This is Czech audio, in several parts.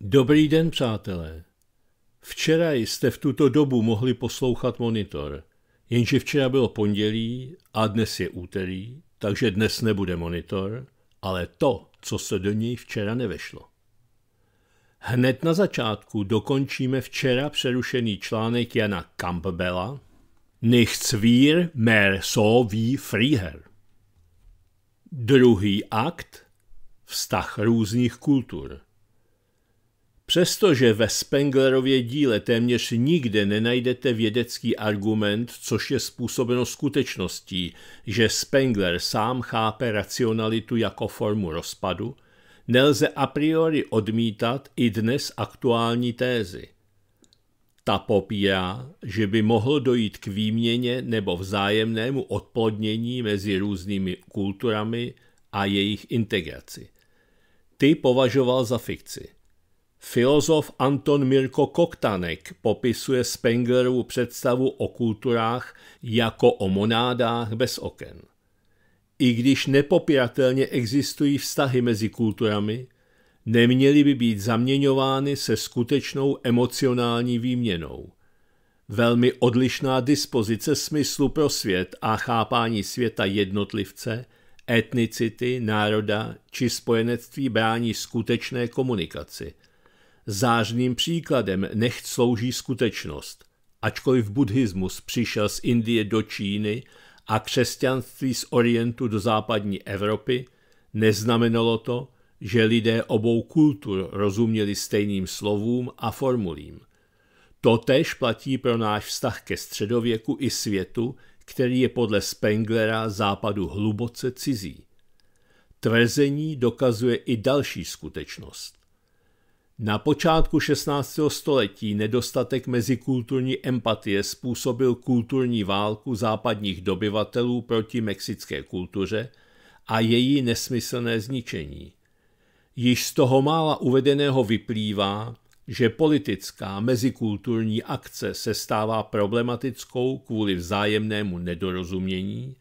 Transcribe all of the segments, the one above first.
Dobrý den, přátelé. Včera jste v tuto dobu mohli poslouchat monitor, jenže včera bylo pondělí a dnes je úterý, takže dnes nebude monitor, ale to, co se do něj včera nevešlo. Hned na začátku dokončíme včera přerušený článek Jana Campbella Nichts wir mehr so wie früher. Druhý akt Vztah různých kultur – Přestože ve Spenglerově díle téměř nikde nenajdete vědecký argument, což je způsobeno skutečností, že Spengler sám chápe racionalitu jako formu rozpadu, nelze a priori odmítat i dnes aktuální tézy. Ta popírá, že by mohlo dojít k výměně nebo vzájemnému odplodnění mezi různými kulturami a jejich integraci. Ty považoval za fikci. Filozof Anton Mirko Koktanek popisuje Spenglerovu představu o kulturách jako o monádách bez oken. I když nepopiratelně existují vztahy mezi kulturami, neměly by být zaměňovány se skutečnou emocionální výměnou. Velmi odlišná dispozice smyslu pro svět a chápání světa jednotlivce, etnicity, národa či spojenectví brání skutečné komunikaci – Zářným příkladem nechť slouží skutečnost. Ačkoliv buddhismus přišel z Indie do Číny a křesťanství z Orientu do západní Evropy, neznamenalo to, že lidé obou kultur rozuměli stejným slovům a formulím. To tež platí pro náš vztah ke středověku i světu, který je podle Spenglera západu hluboce cizí. Tvrzení dokazuje i další skutečnost. Na počátku 16. století nedostatek mezikulturní empatie způsobil kulturní válku západních dobyvatelů proti mexické kultuře a její nesmyslné zničení. Již z toho mála uvedeného vyplývá, že politická mezikulturní akce se stává problematickou kvůli vzájemnému nedorozumění,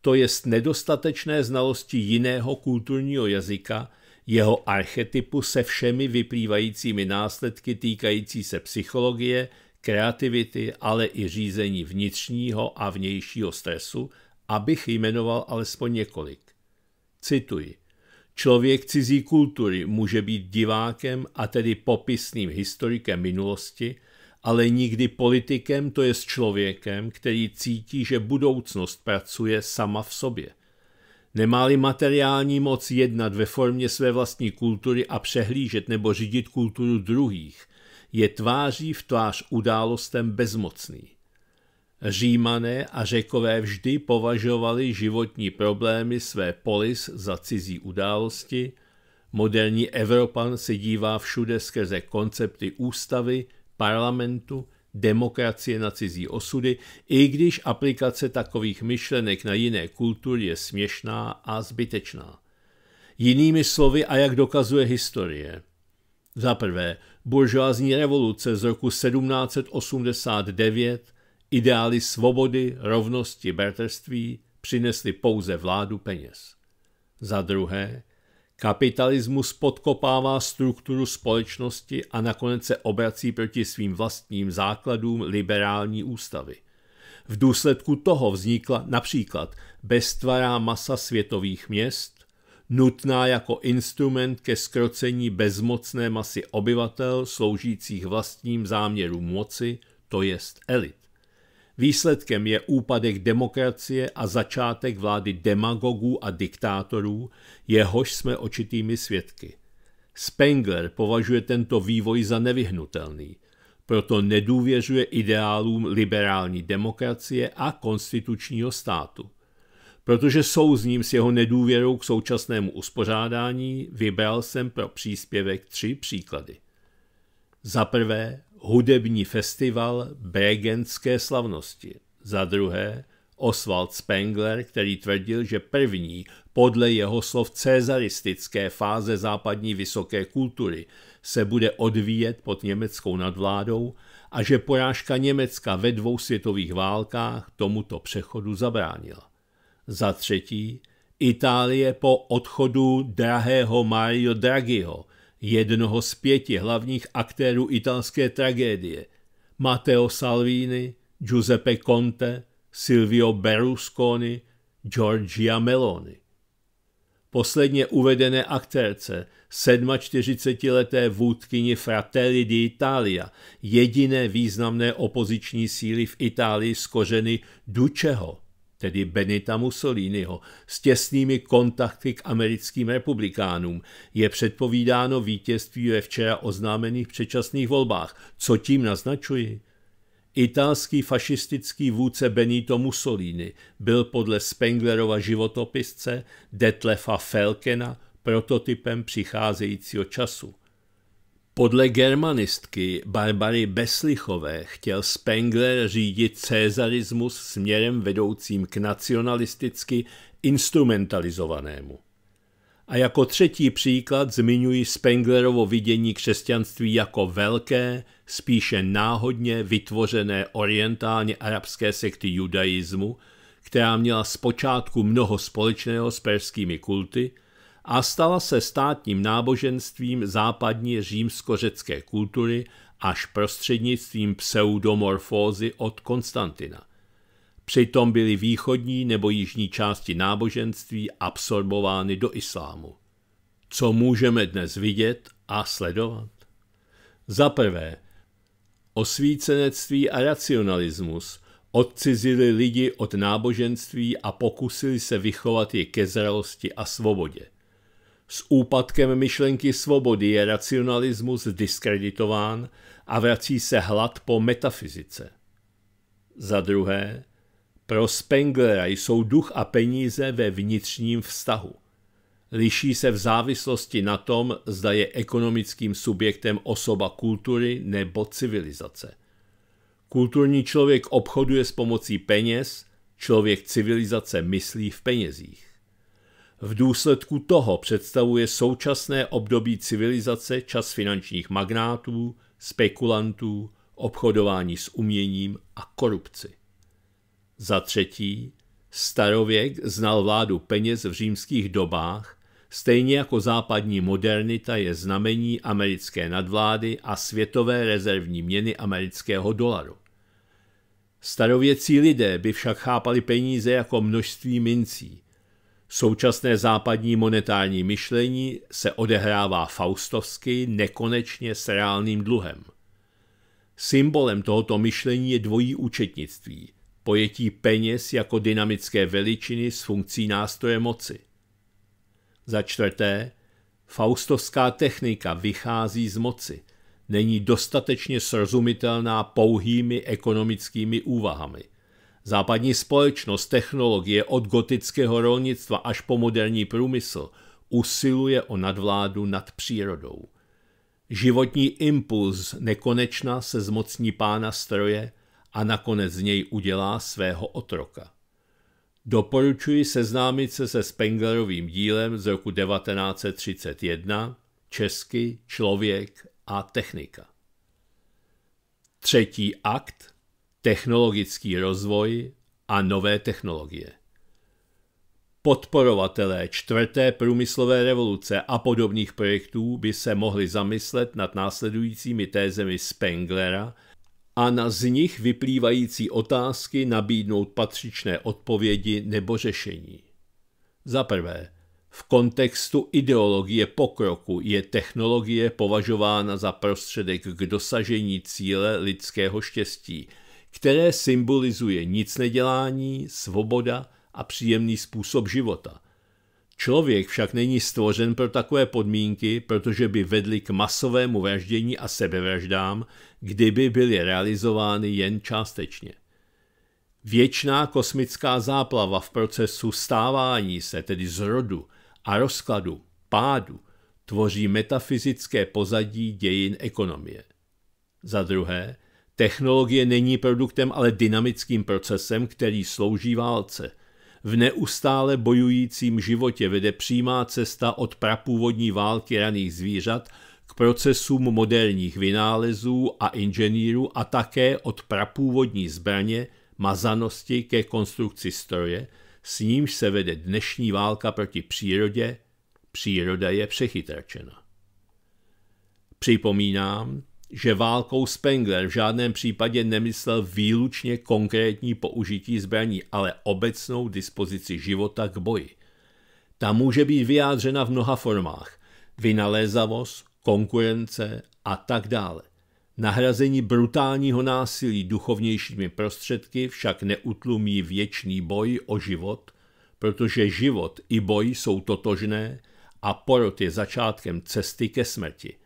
to jest nedostatečné znalosti jiného kulturního jazyka – jeho archetypu se všemi vyplývajícími následky týkající se psychologie, kreativity, ale i řízení vnitřního a vnějšího stresu, abych jmenoval alespoň několik. Cituji. Člověk cizí kultury může být divákem a tedy popisným historikem minulosti, ale nikdy politikem, to je s člověkem, který cítí, že budoucnost pracuje sama v sobě – Nemáli materiální moc jednat ve formě své vlastní kultury a přehlížet nebo řídit kulturu druhých, je tváří v tvář událostem bezmocný. Římané a řekové vždy považovali životní problémy své polis za cizí události, moderní Evropan se dívá všude skrze koncepty ústavy, parlamentu demokracie na cizí osudy, i když aplikace takových myšlenek na jiné kultury je směšná a zbytečná. Jinými slovy a jak dokazuje historie. Za prvé, buržoázní revoluce z roku 1789, ideály svobody, rovnosti, berterství přinesly pouze vládu peněz. Za druhé, Kapitalismus podkopává strukturu společnosti a nakonec se obrací proti svým vlastním základům liberální ústavy. V důsledku toho vznikla například beztvará masa světových měst, nutná jako instrument ke skrocení bezmocné masy obyvatel sloužících vlastním záměrům moci, to jest elit. Výsledkem je úpadek demokracie a začátek vlády demagogů a diktátorů, jehož jsme očitými svědky. Spengler považuje tento vývoj za nevyhnutelný, proto nedůvěřuje ideálům liberální demokracie a konstitučního státu. Protože souzním s jeho nedůvěrou k současnému uspořádání, vybral jsem pro příspěvek tři příklady. Za prvé, hudební festival Bregenské slavnosti. Za druhé, Oswald Spengler, který tvrdil, že první, podle jeho slov cezaristické fáze západní vysoké kultury, se bude odvíjet pod německou nadvládou a že porážka Německa ve dvou světových válkách tomuto přechodu zabránila. Za třetí, Itálie po odchodu drahého Mario Draghiho jednoho z pěti hlavních aktérů italské tragédie Matteo Salvini, Giuseppe Conte, Silvio Berlusconi, Giorgia Meloni. Posledně uvedené aktérce, 47-leté vůdkyni Fratelli d'Italia, jediné významné opoziční síly v Itálii z kořeny Dučeho, tedy Benita Mussoliniho, s těsnými kontakty k americkým republikánům, je předpovídáno vítězství ve včera oznámených předčasných volbách. Co tím naznačuji? Italský fašistický vůdce Benito Mussolini byl podle Spenglerova životopisce Detlefa Felkena prototypem přicházejícího času. Podle germanistky Barbary Beslichové chtěl Spengler řídit cezarismus směrem vedoucím k nacionalisticky instrumentalizovanému. A jako třetí příklad zmiňuji Spenglerovo vidění křesťanství jako velké, spíše náhodně vytvořené orientálně arabské sekty judaismu, která měla zpočátku mnoho společného s perskými kulty, a stala se státním náboženstvím západní římskořecké řecké kultury až prostřednictvím pseudomorfózy od Konstantina. Přitom byly východní nebo jižní části náboženství absorbovány do islámu. Co můžeme dnes vidět a sledovat? Za prvé, osvícenectví a racionalismus odcizili lidi od náboženství a pokusili se vychovat je ke zralosti a svobodě. S úpadkem myšlenky svobody je racionalismus diskreditován a vrací se hlad po metafyzice. Za druhé, pro Spenglera jsou duch a peníze ve vnitřním vztahu. Liší se v závislosti na tom, zda je ekonomickým subjektem osoba kultury nebo civilizace. Kulturní člověk obchoduje s pomocí peněz, člověk civilizace myslí v penězích. V důsledku toho představuje současné období civilizace čas finančních magnátů, spekulantů, obchodování s uměním a korupci. Za třetí, starověk znal vládu peněz v římských dobách, stejně jako západní modernita je znamení americké nadvlády a světové rezervní měny amerického dolaru. Starověcí lidé by však chápali peníze jako množství mincí, Současné západní monetární myšlení se odehrává faustovsky nekonečně s reálným dluhem. Symbolem tohoto myšlení je dvojí účetnictví, pojetí peněz jako dynamické veličiny s funkcí nástroje moci. Za čtvrté, faustovská technika vychází z moci, není dostatečně srozumitelná pouhými ekonomickými úvahami. Západní společnost technologie od gotického rolnictva až po moderní průmysl usiluje o nadvládu nad přírodou. Životní impuls nekonečna se zmocní pána stroje a nakonec z něj udělá svého otroka. Doporučuji seznámit se se Spenglerovým dílem z roku 1931 Česky, člověk a technika. Třetí akt technologický rozvoj a nové technologie. Podporovatelé čtvrté průmyslové revoluce a podobných projektů by se mohli zamyslet nad následujícími tézemi Spenglera a na z nich vyplývající otázky nabídnout patřičné odpovědi nebo řešení. Za prvé, v kontextu ideologie pokroku je technologie považována za prostředek k dosažení cíle lidského štěstí – které symbolizuje nic nedělání, svoboda a příjemný způsob života. Člověk však není stvořen pro takové podmínky, protože by vedly k masovému vraždění a sebevraždám, kdyby byly realizovány jen částečně. Věčná kosmická záplava v procesu stávání se, tedy zrodu a rozkladu, pádu, tvoří metafyzické pozadí dějin ekonomie. Za druhé, Technologie není produktem, ale dynamickým procesem, který slouží válce. V neustále bojujícím životě vede přímá cesta od prapůvodní války raných zvířat k procesům moderních vynálezů a inženýrů a také od prapůvodní zbraně, mazanosti ke konstrukci stroje, s nímž se vede dnešní válka proti přírodě, příroda je přechytračena. Připomínám, že válkou Spengler v žádném případě nemyslel výlučně konkrétní použití zbraní, ale obecnou dispozici života k boji. Ta může být vyjádřena v mnoha formách. Vynalézavost, konkurence a tak dále. Nahrazení brutálního násilí duchovnějšími prostředky však neutlumí věčný boj o život, protože život i boj jsou totožné a porod je začátkem cesty ke smrti.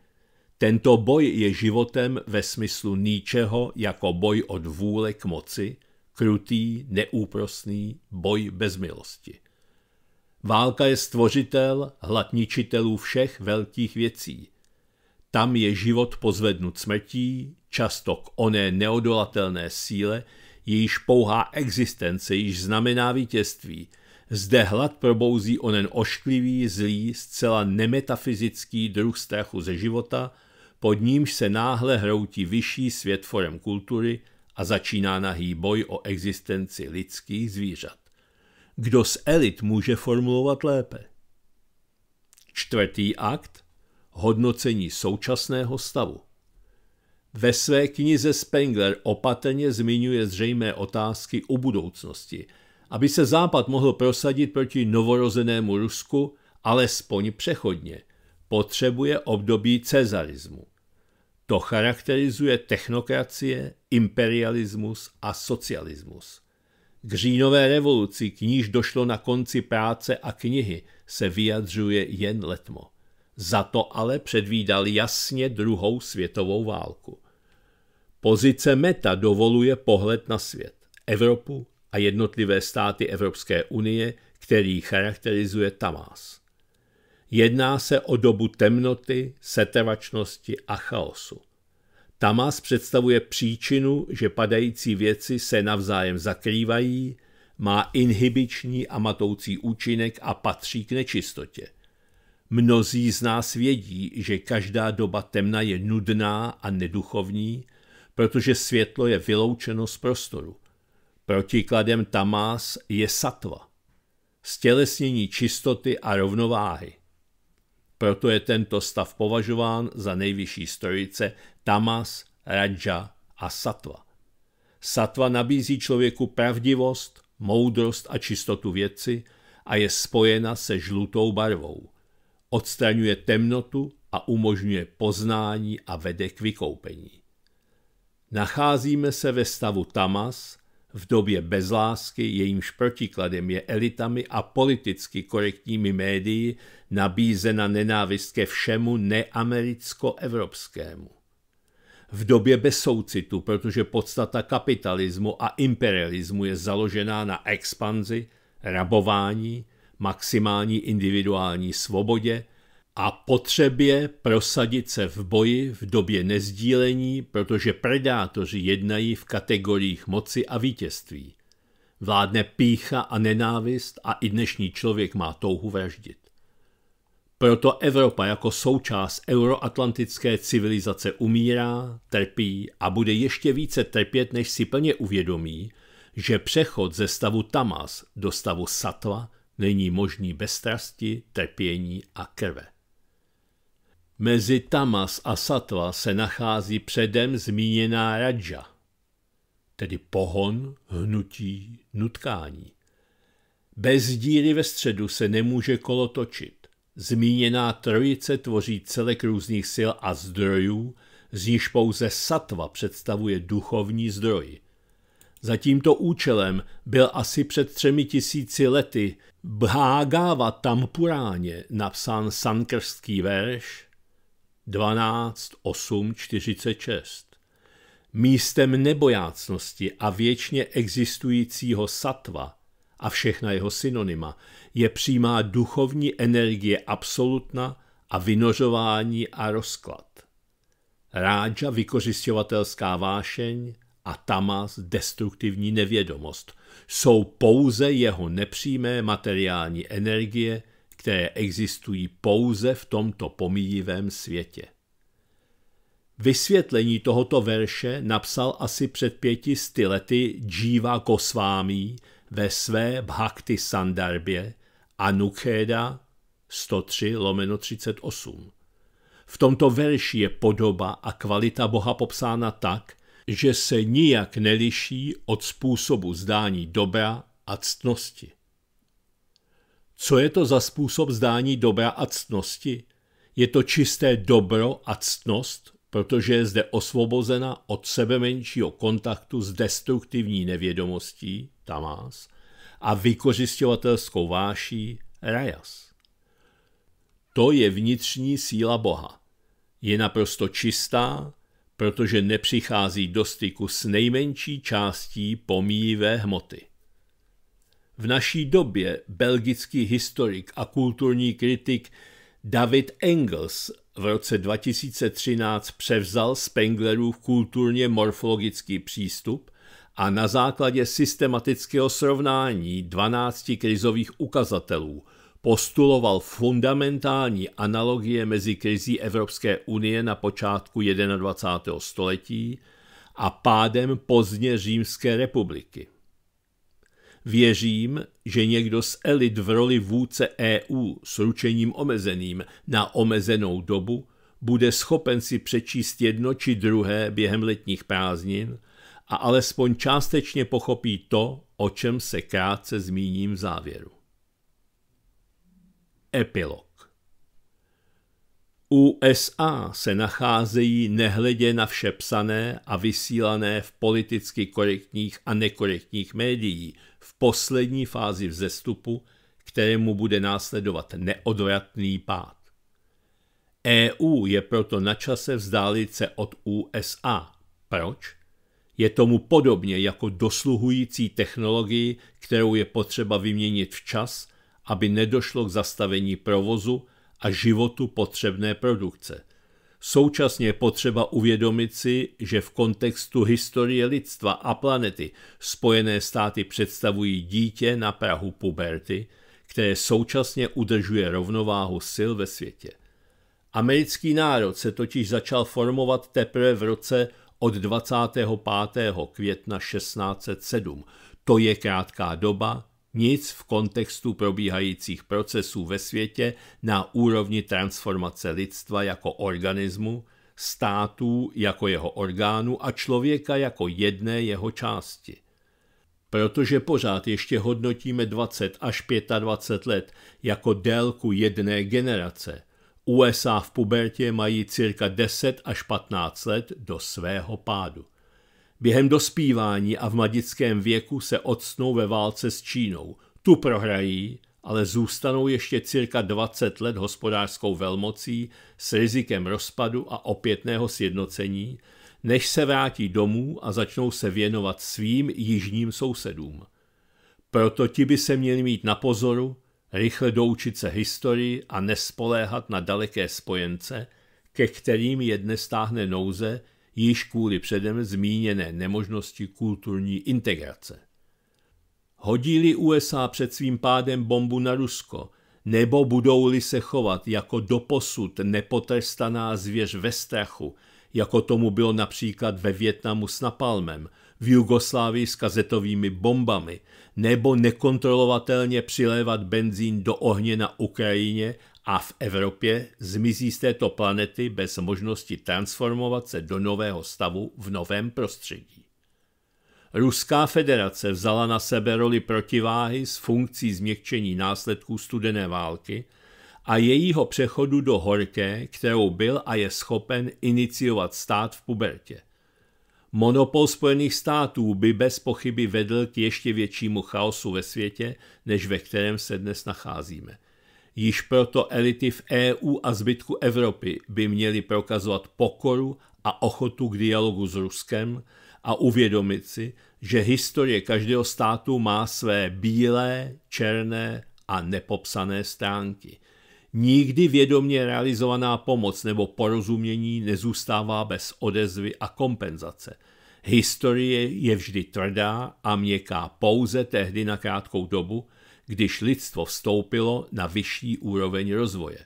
Tento boj je životem ve smyslu Níčeho jako boj od vůle k moci, krutý, neúprosný boj bez milosti. Válka je stvořitel, hlatničitelů všech velkých věcí. Tam je život pozvednut smrtí, často k oné neodolatelné síle, jejíž pouhá existence již znamená vítězství. Zde hlad probouzí onen ošklivý, zlý, zcela nemetafyzický druh strachu ze života – pod nímž se náhle hroutí vyšší svět forem kultury a začíná nahý boj o existenci lidských zvířat. Kdo z elit může formulovat lépe? Čtvrtý akt hodnocení současného stavu. Ve své knize Spengler opatrně zmiňuje zřejmé otázky o budoucnosti, aby se Západ mohl prosadit proti novorozenému Rusku alespoň přechodně, potřebuje období cezarismu. To charakterizuje technokracie, imperialismus a socialismus. K říjnové revoluci, k níž došlo na konci práce a knihy, se vyjadřuje jen letmo. Za to ale předvídal jasně druhou světovou válku. Pozice meta dovoluje pohled na svět, Evropu a jednotlivé státy Evropské unie, který charakterizuje Tamás. Jedná se o dobu temnoty, setevačnosti a chaosu. Tamas představuje příčinu, že padající věci se navzájem zakrývají, má inhibiční a matoucí účinek a patří k nečistotě. Mnozí z nás vědí, že každá doba temna je nudná a neduchovní, protože světlo je vyloučeno z prostoru. Protikladem tamás je satva, stělesnění čistoty a rovnováhy. Proto je tento stav považován za nejvyšší strojice tamas, raja a satva. Satva nabízí člověku pravdivost, moudrost a čistotu věci a je spojena se žlutou barvou. Odstraňuje temnotu a umožňuje poznání a vede k vykoupení. Nacházíme se ve stavu tamas, v době bezlásky jejímž protikladem je elitami a politicky korektními médii nabízena nenávist ke všemu neamericko-evropskému. V době bez soucitu, protože podstata kapitalismu a imperialismu je založená na expanzi, rabování, maximální individuální svobodě, a potřebě prosadit se v boji v době nezdílení, protože predátoři jednají v kategoriích moci a vítězství. Vládne pícha a nenávist a i dnešní člověk má touhu vraždit. Proto Evropa jako součást euroatlantické civilizace umírá, trpí a bude ještě více trpět, než si plně uvědomí, že přechod ze stavu tamas do stavu satva není možný bez strasti, trpění a krve. Mezi tamas a satva se nachází předem zmíněná radža, tedy pohon, hnutí, nutkání. Bez díry ve středu se nemůže kolo točit. Zmíněná trojice tvoří celek různých sil a zdrojů, z níž pouze satva představuje duchovní zdroj. Za tímto účelem byl asi před třemi tisíci lety Bhágáva Tampuráně napsán sankrský verš 12, 8, 46. Místem nebojácnosti a věčně existujícího satva a všechna jeho synonyma je přímá duchovní energie absolutna a vynořování a rozklad. Rádža vykořišťovatelská vášeň a tamas destruktivní nevědomost jsou pouze jeho nepřímé materiální energie – které existují pouze v tomto pomíjivém světě. Vysvětlení tohoto verše napsal asi před pěti sty lety Jiva Kosvámí ve své Bhakti Sandarbě Anukheda 103 lomeno 38. V tomto verši je podoba a kvalita Boha popsána tak, že se nijak neliší od způsobu zdání dobra a ctnosti. Co je to za způsob zdání dobra a ctnosti? Je to čisté dobro a ctnost, protože je zde osvobozena od sebe menšího kontaktu s destruktivní nevědomostí, tamás, a vykořišťovatelskou váší, rajas. To je vnitřní síla Boha. Je naprosto čistá, protože nepřichází do styku s nejmenší částí pomíjivé hmoty. V naší době belgický historik a kulturní kritik David Engels v roce 2013 převzal Spenglerův kulturně morfologický přístup a na základě systematického srovnání 12 krizových ukazatelů postuloval fundamentální analogie mezi krizí Evropské unie na počátku 21. století a pádem pozdně Římské republiky. Věřím, že někdo z elit v roli vůdce EU s ručením omezeným na omezenou dobu bude schopen si přečíst jedno či druhé během letních prázdnin a alespoň částečně pochopí to, o čem se krátce zmíním v závěru. Epilog USA se nacházejí nehledě na vše psané a vysílané v politicky korektních a nekorektních médií, poslední fázi vzestupu, kterému bude následovat neodvratný pád. EU je proto na čase vzdálit se od USA. Proč? Je tomu podobně jako dosluhující technologii, kterou je potřeba vyměnit včas, aby nedošlo k zastavení provozu a životu potřebné produkce. Současně je potřeba uvědomit si, že v kontextu historie lidstva a planety Spojené státy představují dítě na Prahu puberty, které současně udržuje rovnováhu sil ve světě. Americký národ se totiž začal formovat teprve v roce od 25. května 1607. To je krátká doba, nic v kontextu probíhajících procesů ve světě na úrovni transformace lidstva jako organismu, státu jako jeho orgánu a člověka jako jedné jeho části. Protože pořád ještě hodnotíme 20 až 25 let jako délku jedné generace, USA v pubertě mají cirka 10 až 15 let do svého pádu. Během dospívání a v mladickém věku se odsnou ve válce s Čínou. Tu prohrají, ale zůstanou ještě cirka 20 let hospodářskou velmocí s rizikem rozpadu a opětného sjednocení, než se vrátí domů a začnou se věnovat svým jižním sousedům. Proto ti by se měli mít na pozoru, rychle doučit se historii a nespoléhat na daleké spojence, ke kterým je dnes táhne nouze, již kvůli předem zmíněné nemožnosti kulturní integrace. Hodili USA před svým pádem bombu na Rusko, nebo budou-li se chovat jako doposud nepotrestaná zvěř ve strachu, jako tomu bylo například ve Větnamu s napalmem, v Jugoslávii s kazetovými bombami, nebo nekontrolovatelně přilévat benzín do ohně na Ukrajině a v Evropě zmizí z této planety bez možnosti transformovat se do nového stavu v novém prostředí. Ruská federace vzala na sebe roli protiváhy s funkcí změkčení následků studené války a jejího přechodu do horké, kterou byl a je schopen iniciovat stát v pubertě. Monopol Spojených států by bez pochyby vedl k ještě většímu chaosu ve světě, než ve kterém se dnes nacházíme – Již proto elity v EU a zbytku Evropy by měly prokazovat pokoru a ochotu k dialogu s Ruskem a uvědomit si, že historie každého státu má své bílé, černé a nepopsané stránky. Nikdy vědomě realizovaná pomoc nebo porozumění nezůstává bez odezvy a kompenzace. Historie je vždy tvrdá a měkká pouze tehdy na krátkou dobu, když lidstvo vstoupilo na vyšší úroveň rozvoje.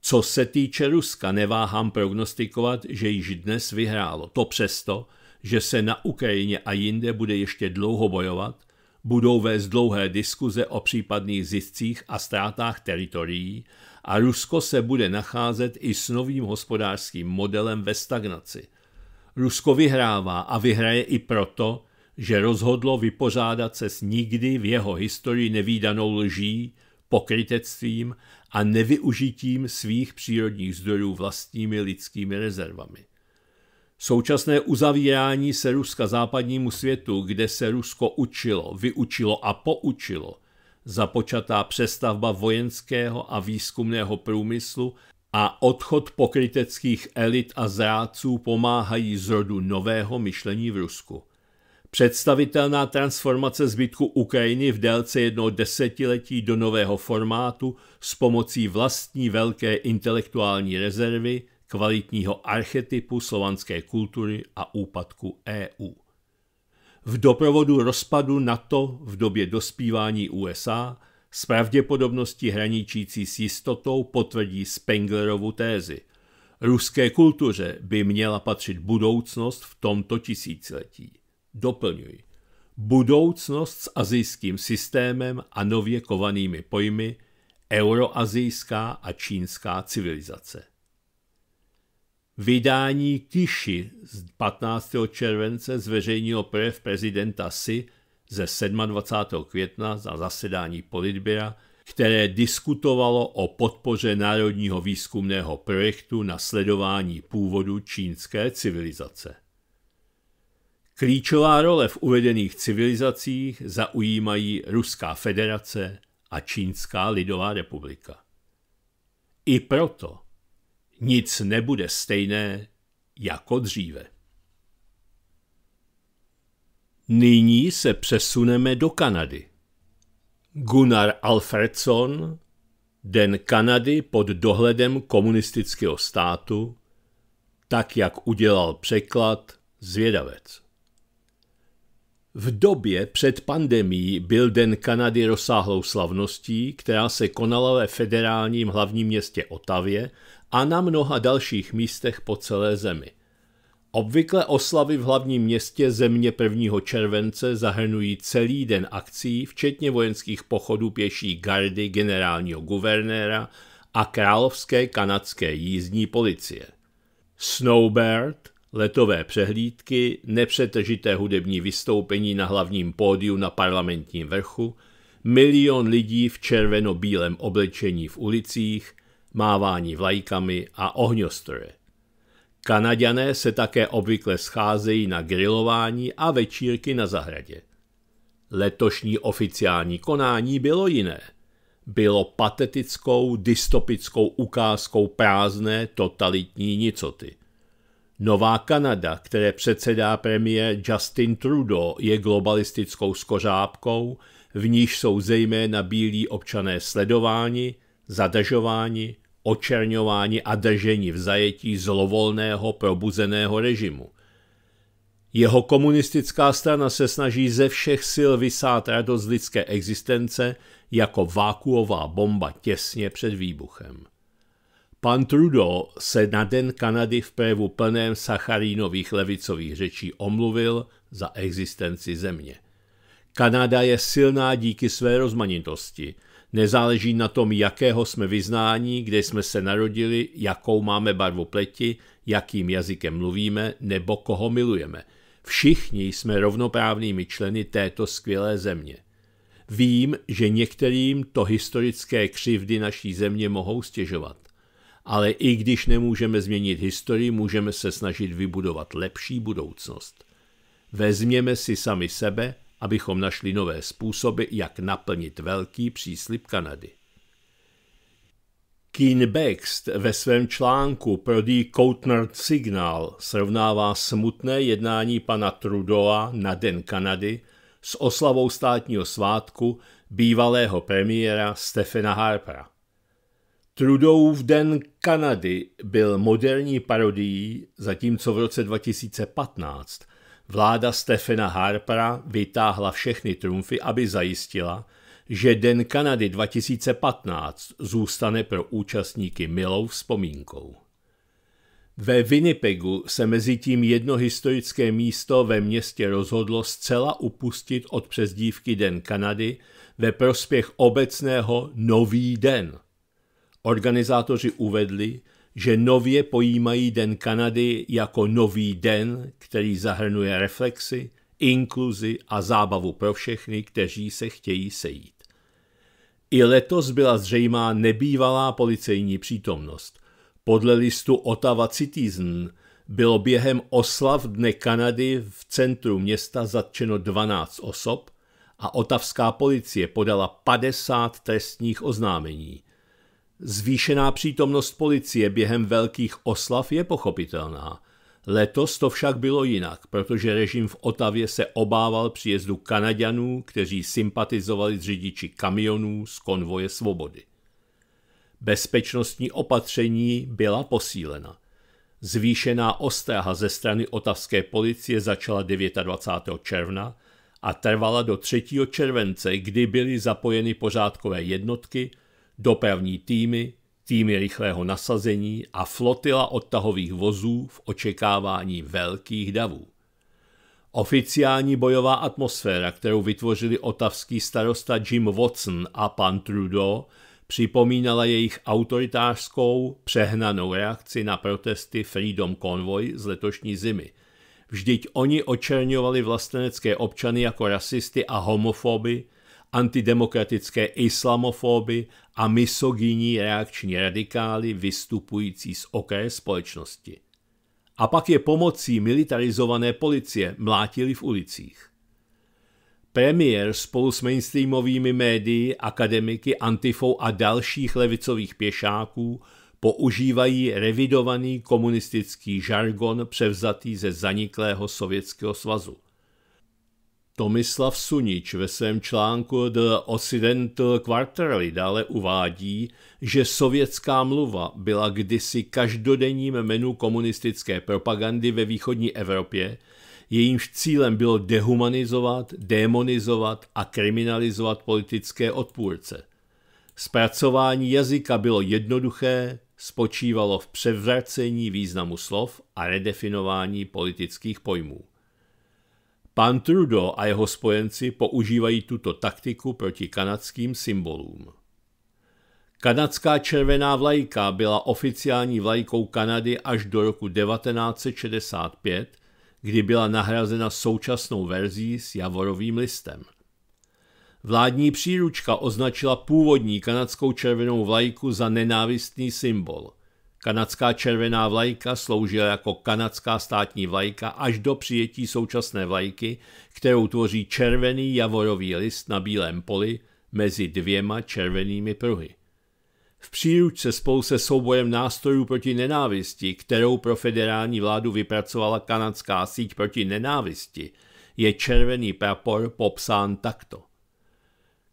Co se týče Ruska, neváhám prognostikovat, že již dnes vyhrálo. To přesto, že se na Ukrajině a jinde bude ještě dlouho bojovat, budou vést dlouhé diskuze o případných ziscích a ztrátách teritorií a Rusko se bude nacházet i s novým hospodářským modelem ve stagnaci. Rusko vyhrává a vyhraje i proto, že rozhodlo vypořádat se s nikdy v jeho historii nevýdanou lží, pokrytectvím a nevyužitím svých přírodních zdrojů vlastními lidskými rezervami. Současné uzavírání se Ruska západnímu světu, kde se Rusko učilo, vyučilo a poučilo, započatá přestavba vojenského a výzkumného průmyslu a odchod pokryteckých elit a zrádců pomáhají zrodu nového myšlení v Rusku – Představitelná transformace zbytku Ukrajiny v délce jednoho desetiletí do nového formátu s pomocí vlastní velké intelektuální rezervy, kvalitního archetypu slovanské kultury a úpadku EU. V doprovodu rozpadu NATO v době dospívání USA s pravděpodobností hraničící s jistotou potvrdí Spenglerovu tézi. Ruské kultuře by měla patřit budoucnost v tomto tisíciletí. Doplňuji. Budoucnost s azijským systémem a nově kovanými pojmy euroazijská a čínská civilizace. Vydání Kishi z 15. července zveřejnilo projev prezidenta Si ze 27. května za zasedání Politběra, které diskutovalo o podpoře národního výzkumného projektu na sledování původu čínské civilizace. Klíčová role v uvedených civilizacích zaujímají Ruská federace a Čínská lidová republika. I proto nic nebude stejné jako dříve. Nyní se přesuneme do Kanady. Gunnar Alfredson, Den Kanady pod dohledem komunistického státu, tak jak udělal překlad zvědavec. V době před pandemí byl Den Kanady rozsáhlou slavností, která se konala ve federálním hlavním městě Otavě a na mnoha dalších místech po celé zemi. Obvykle oslavy v hlavním městě země 1. července zahrnují celý den akcí, včetně vojenských pochodů pěší gardy generálního guvernéra a královské kanadské jízdní policie. Snowbird, letové přehlídky, nepřetržité hudební vystoupení na hlavním pódiu na parlamentním vrchu, milion lidí v červeno-bílém oblečení v ulicích, mávání vlajkami a ohňostroje. Kanaďané se také obvykle scházejí na grilování a večírky na zahradě. Letošní oficiální konání bylo jiné. Bylo patetickou, dystopickou ukázkou prázdné totalitní nicoty – Nová Kanada, které předsedá premiér Justin Trudeau, je globalistickou skořápkou, v níž jsou zejména bílí občané sledováni, zadržováni, očerňováni a drženi v zajetí zlovolného probuzeného režimu. Jeho komunistická strana se snaží ze všech sil vysát radost lidské existence jako vákuová bomba těsně před výbuchem. Pan Trudeau se na Den Kanady v projevu plném sacharínových levicových řečí omluvil za existenci země. Kanada je silná díky své rozmanitosti. Nezáleží na tom, jakého jsme vyznání, kde jsme se narodili, jakou máme barvu pleti, jakým jazykem mluvíme nebo koho milujeme. Všichni jsme rovnoprávnými členy této skvělé země. Vím, že některým to historické křivdy naší země mohou stěžovat ale i když nemůžeme změnit historii, můžeme se snažit vybudovat lepší budoucnost. Vezměme si sami sebe, abychom našli nové způsoby, jak naplnit velký příslip Kanady. Keen Bext ve svém článku pro The Coutner Signal srovnává smutné jednání pana Trudoa na Den Kanady s oslavou státního svátku bývalého premiéra Stephena Harpera v den Kanady byl moderní parodií, zatímco v roce 2015 vláda Stephena Harpera vytáhla všechny trumfy, aby zajistila, že Den Kanady 2015 zůstane pro účastníky milou vzpomínkou. Ve Winnipegu se mezi tím jedno historické místo ve městě rozhodlo zcela upustit od přezdívky Den Kanady ve prospěch obecného Nový den – Organizátoři uvedli, že nově pojímají Den Kanady jako nový den, který zahrnuje reflexy, inkluzi a zábavu pro všechny, kteří se chtějí sejít. I letos byla zřejmá nebývalá policejní přítomnost. Podle listu Ottawa Citizen bylo během oslav Dne Kanady v centru města zatčeno 12 osob a otavská policie podala 50 trestních oznámení – Zvýšená přítomnost policie během velkých oslav je pochopitelná. Letos to však bylo jinak, protože režim v Otavě se obával příjezdu Kanaďanů, kteří sympatizovali s řidiči kamionů z konvoje svobody. Bezpečnostní opatření byla posílena. Zvýšená ostraha ze strany otavské policie začala 29. června a trvala do 3. července, kdy byly zapojeny pořádkové jednotky – dopravní týmy, týmy rychlého nasazení a flotila odtahových vozů v očekávání velkých davů. Oficiální bojová atmosféra, kterou vytvořili otavský starosta Jim Watson a pan Trudeau, připomínala jejich autoritářskou, přehnanou reakci na protesty Freedom Convoy z letošní zimy. Vždyť oni očerňovali vlastenecké občany jako rasisty a homofoby, antidemokratické islamofoby a misogyní reakční radikály vystupující z okraje společnosti. A pak je pomocí militarizované policie mlátili v ulicích. Premiér spolu s mainstreamovými médii, akademiky, antifou a dalších levicových pěšáků používají revidovaný komunistický žargon převzatý ze zaniklého Sovětského svazu – Tomislav Sunič ve svém článku The Occidental Quarterly dále uvádí, že sovětská mluva byla kdysi každodenním menu komunistické propagandy ve východní Evropě, jejímž cílem bylo dehumanizovat, demonizovat a kriminalizovat politické odpůrce. Zpracování jazyka bylo jednoduché, spočívalo v převracení významu slov a redefinování politických pojmů. Pan Trudeau a jeho spojenci používají tuto taktiku proti kanadským symbolům. Kanadská červená vlajka byla oficiální vlajkou Kanady až do roku 1965, kdy byla nahrazena současnou verzí s javorovým listem. Vládní příručka označila původní kanadskou červenou vlajku za nenávistný symbol – Kanadská červená vlajka sloužila jako kanadská státní vlajka až do přijetí současné vlajky, kterou tvoří červený javorový list na bílém poli mezi dvěma červenými pruhy. V příručce spolu se soubojem nástrojů proti nenávisti, kterou pro federální vládu vypracovala kanadská síť proti nenávisti, je červený prapor popsán takto.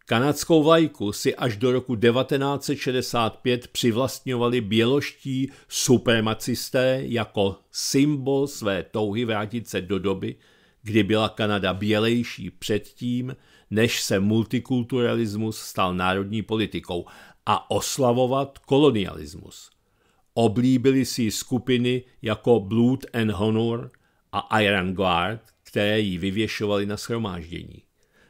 Kanadskou vlajku si až do roku 1965 přivlastňovali běloští supremacisté jako symbol své touhy vrátit se do doby, kdy byla Kanada bělejší předtím, než se multikulturalismus stal národní politikou a oslavovat kolonialismus. Oblíbili si skupiny jako Blood and Honor a Iron Guard, které ji vyvěšovali na shromáždění.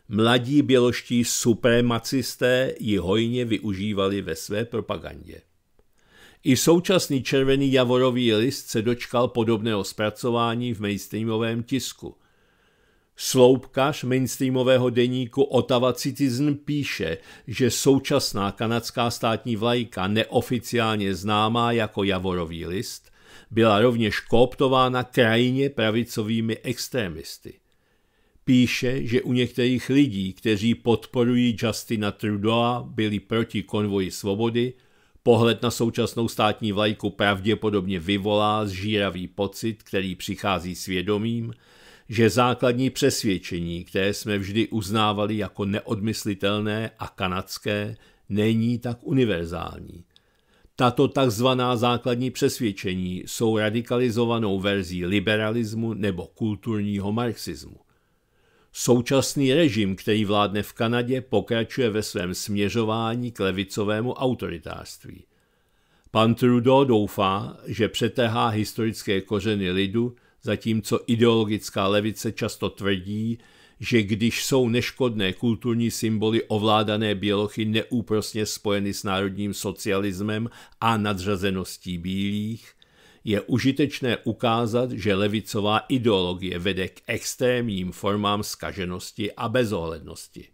Mladí běloští supremacisté ji hojně využívali ve své propagandě. I současný červený javorový list se dočkal podobného zpracování v mainstreamovém tisku. Sloupkař mainstreamového deníku Ottawa Citizen píše, že současná kanadská státní vlajka, neoficiálně známá jako javorový list, byla rovněž kooptována krajně pravicovými extremisty píše, že u některých lidí, kteří podporují Justina Trudeau, byli proti konvoji svobody, pohled na současnou státní vlajku pravděpodobně vyvolá zžíravý pocit, který přichází svědomím, že základní přesvědčení, které jsme vždy uznávali jako neodmyslitelné a kanadské, není tak univerzální. Tato takzvaná základní přesvědčení jsou radikalizovanou verzí liberalismu nebo kulturního marxismu. Současný režim, který vládne v Kanadě, pokračuje ve svém směřování k levicovému autoritářství. Pan Trudeau doufá, že přetrhá historické kořeny lidu, zatímco ideologická levice často tvrdí, že když jsou neškodné kulturní symboly ovládané bělochy neúprosně spojeny s národním socialismem a nadřazeností bílých, je užitečné ukázat, že levicová ideologie vede k extrémním formám skaženosti a bezohlednosti.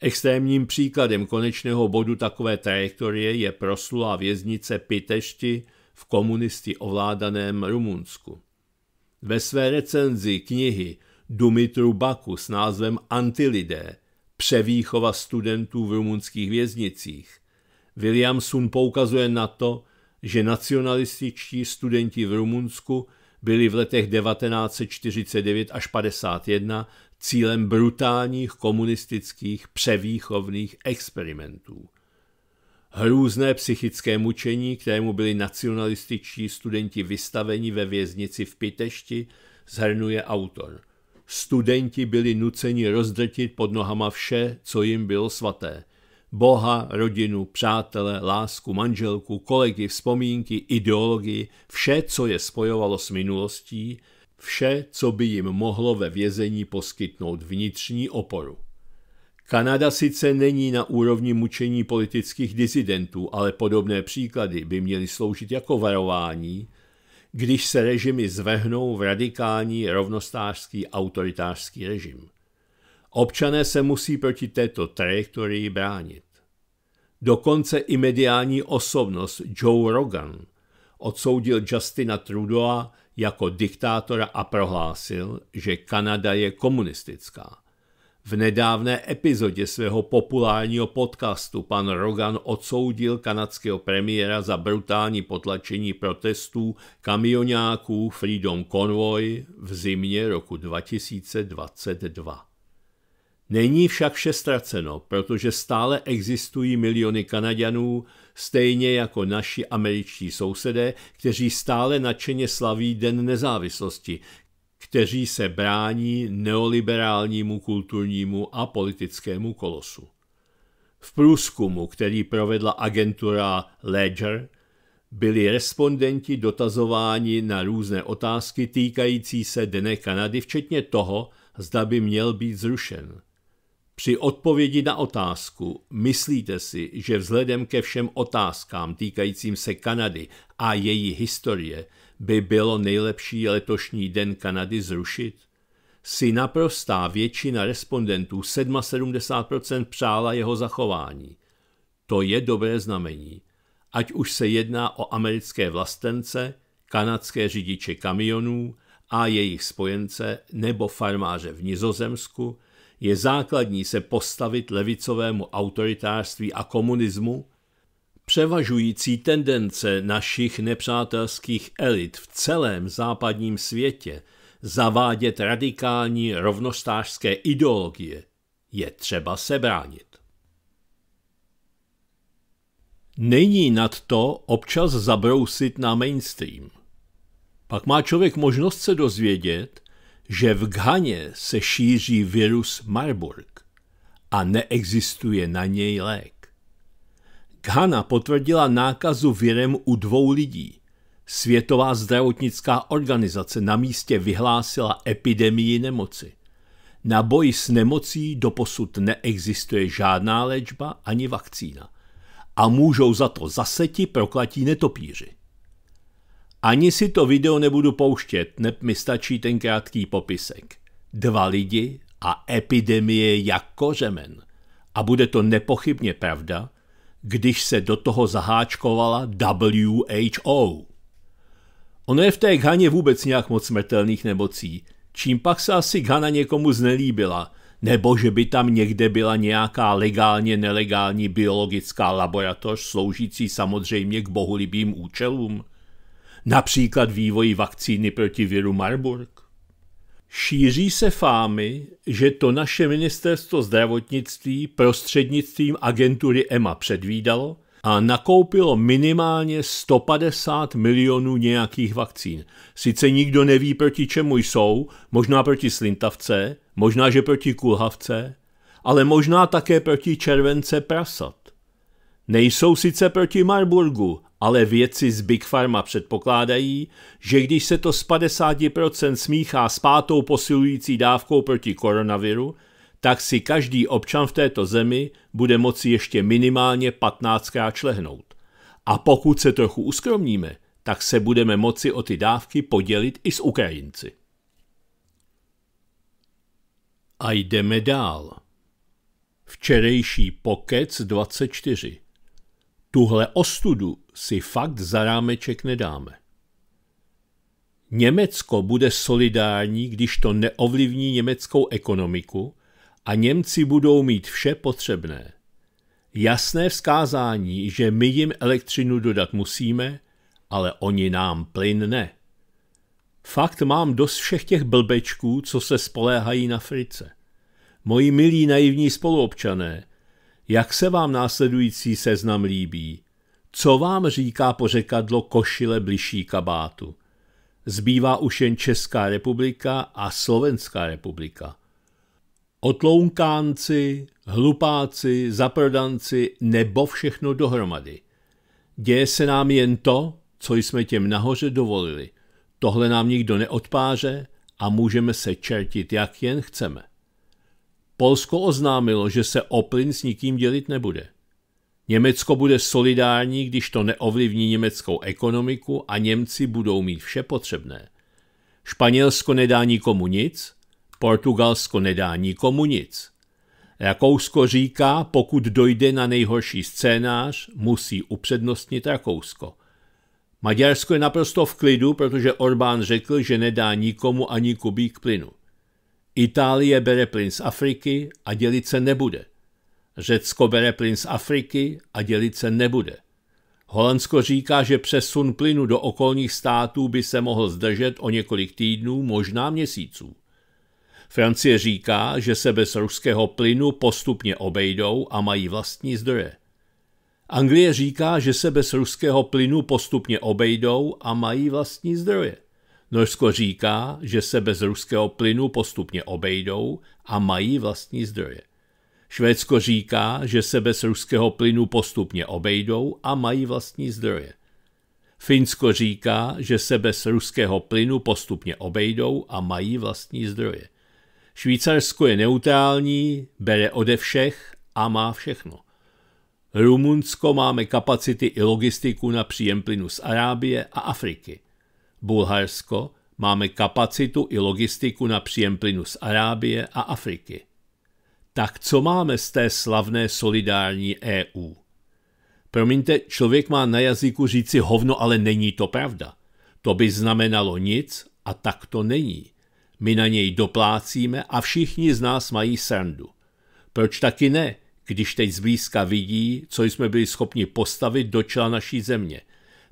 Extrémním příkladem konečného bodu takové trajektorie je proslula věznice Pitešti v komunisti ovládaném Rumunsku. Ve své recenzi knihy Dumitru Baku s názvem Antilidé převýchova studentů v rumunských věznicích Sun poukazuje na to, že nacionalističtí studenti v Rumunsku byli v letech 1949 až 51 cílem brutálních komunistických převýchovných experimentů. Hrůzné psychické mučení, kterému byli nacionalističtí studenti vystaveni ve věznici v Pitešti, zhrnuje autor. Studenti byli nuceni rozdrtit pod nohama vše, co jim bylo svaté – Boha, rodinu, přátele, lásku, manželku, kolegy, vzpomínky, ideologii, vše, co je spojovalo s minulostí, vše, co by jim mohlo ve vězení poskytnout vnitřní oporu. Kanada sice není na úrovni mučení politických dizidentů, ale podobné příklady by měly sloužit jako varování, když se režimy zvehnou v radikální rovnostářský autoritářský režim. Občané se musí proti této trajektorii bránit. Dokonce i mediální osobnost Joe Rogan odsoudil Justina Trudeau jako diktátora a prohlásil, že Kanada je komunistická. V nedávné epizodě svého populárního podcastu pan Rogan odsoudil kanadského premiéra za brutální potlačení protestů kamionáků Freedom Convoy v zimě roku 2022. Není však vše ztraceno, protože stále existují miliony Kanaďanů, stejně jako naši američtí sousedé, kteří stále nadšeně slaví Den nezávislosti, kteří se brání neoliberálnímu kulturnímu a politickému kolosu. V průzkumu, který provedla agentura Ledger, byli respondenti dotazováni na různé otázky týkající se Dne Kanady, včetně toho, zda by měl být zrušen. Při odpovědi na otázku, myslíte si, že vzhledem ke všem otázkám týkajícím se Kanady a její historie by bylo nejlepší letošní den Kanady zrušit? Si naprostá většina respondentů 77% přála jeho zachování. To je dobré znamení. Ať už se jedná o americké vlastence, kanadské řidiče kamionů a jejich spojence nebo farmáře v Nizozemsku, je základní se postavit levicovému autoritářství a komunismu, převažující tendence našich nepřátelských elit v celém západním světě zavádět radikální rovnostářské ideologie, je třeba se bránit. Není nad to občas zabrousit na mainstream. Pak má člověk možnost se dozvědět, že v Ghaně se šíří virus Marburg a neexistuje na něj lék. Ghana potvrdila nákazu virem u dvou lidí. Světová zdravotnická organizace na místě vyhlásila epidemii nemoci. Na boji s nemocí doposud neexistuje žádná léčba ani vakcína. A můžou za to zase ti proklatí netopíři. Ani si to video nebudu pouštět, neb mi stačí ten krátký popisek. Dva lidi a epidemie jako řemen. A bude to nepochybně pravda, když se do toho zaháčkovala WHO. Ono je v té Ghaně vůbec nějak moc smrtelných nemocí, čím pak se asi Ghana někomu znelíbila, nebo že by tam někde byla nějaká legálně nelegální biologická laboratoř sloužící samozřejmě k bohulibým účelům – například vývoji vakcíny proti viru Marburg. Šíří se fámy, že to naše ministerstvo zdravotnictví prostřednictvím agentury EMA předvídalo a nakoupilo minimálně 150 milionů nějakých vakcín. Sice nikdo neví, proti čemu jsou, možná proti slintavce, možná že proti kulhavce, ale možná také proti července prasat. Nejsou sice proti Marburgu, ale vědci z Big Pharma předpokládají, že když se to z 50% smíchá s pátou posilující dávkou proti koronaviru, tak si každý občan v této zemi bude moci ještě minimálně 15krát člehnout. A pokud se trochu uskromníme, tak se budeme moci o ty dávky podělit i s Ukrajinci. A jdeme dál. Včerejší pokec 24 Tuhle ostudu si fakt za rámeček nedáme. Německo bude solidární, když to neovlivní německou ekonomiku a Němci budou mít vše potřebné. Jasné vzkázání, že my jim elektřinu dodat musíme, ale oni nám plyn ne. Fakt mám dost všech těch blbečků, co se spoléhají na Frice. Moji milí naivní spoluobčané – jak se vám následující seznam líbí? Co vám říká pořekadlo košile bližší kabátu? Zbývá už jen Česká republika a Slovenská republika. Otlounkánci, hlupáci, zaprodanci nebo všechno dohromady. Děje se nám jen to, co jsme těm nahoře dovolili. Tohle nám nikdo neodpáže a můžeme se čertit, jak jen chceme. Polsko oznámilo, že se o plyn s nikým dělit nebude. Německo bude solidární, když to neovlivní německou ekonomiku a Němci budou mít vše potřebné. Španělsko nedá nikomu nic, Portugalsko nedá nikomu nic. Rakousko říká, pokud dojde na nejhorší scénář, musí upřednostnit Rakousko. Maďarsko je naprosto v klidu, protože Orbán řekl, že nedá nikomu ani kubík plynu. Itálie bere plyn z Afriky a dělit se nebude. Řecko bere plyn z Afriky a dělit se nebude. Holandsko říká, že přesun plynu do okolních států by se mohl zdržet o několik týdnů, možná měsíců. Francie říká, že se bez ruského plynu postupně obejdou a mají vlastní zdroje. Anglie říká, že se bez ruského plynu postupně obejdou a mají vlastní zdroje. Norsko říká, že se bez ruského plynu postupně obejdou a mají vlastní zdroje. Švédsko říká, že se bez ruského plynu postupně obejdou a mají vlastní zdroje. Finsko říká, že se bez ruského plynu postupně obejdou a mají vlastní zdroje. Švýcarsko je neutrální, bere ode všech a má všechno. Rumunsko máme kapacity i logistiku na příjem plynu z Arábie a Afriky. Bulharsko máme kapacitu i logistiku na příjem plynu z Arábie a Afriky. Tak co máme z té slavné solidární EU? Promiňte, člověk má na jazyku říci hovno, ale není to pravda. To by znamenalo nic a tak to není. My na něj doplácíme a všichni z nás mají srandu. Proč taky ne, když teď zblízka vidí, co jsme byli schopni postavit do čela naší země?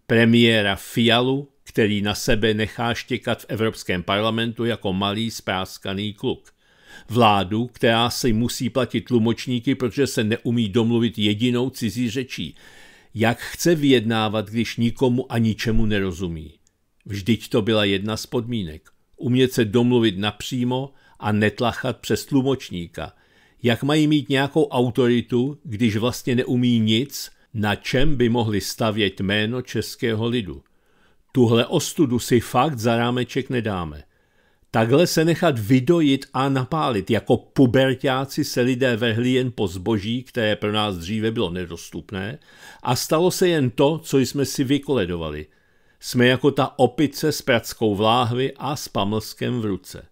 Premiéra Fialu, který na sebe nechá štěkat v Evropském parlamentu jako malý spráskaný kluk. Vládu, která si musí platit tlumočníky, protože se neumí domluvit jedinou cizí řečí. Jak chce vyjednávat, když nikomu a ničemu nerozumí? Vždyť to byla jedna z podmínek. Umět se domluvit napřímo a netlachat přes tlumočníka. Jak mají mít nějakou autoritu, když vlastně neumí nic, na čem by mohli stavět jméno českého lidu? Tuhle ostudu si fakt za rámeček nedáme. Takhle se nechat vydojit a napálit, jako pubertáci se lidé vehli jen po zboží, které pro nás dříve bylo nedostupné, a stalo se jen to, co jsme si vykoledovali. Jsme jako ta opice s prackou vláhvy a s pamlskem v ruce.